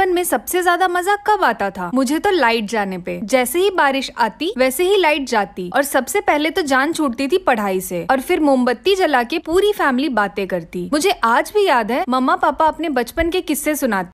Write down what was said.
बचपन में सबसे ज्यादा मजा कब आता था मुझे तो लाइट जाने पे जैसे ही बारिश आती वैसे ही लाइट जाती और सबसे पहले तो जान छूटती थी पढ़ाई से और फिर मोमबत्ती जला के पूरी फैमिली बातें करती मुझे आज भी याद है मम्मा पापा अपने बचपन के किस्से सुनाते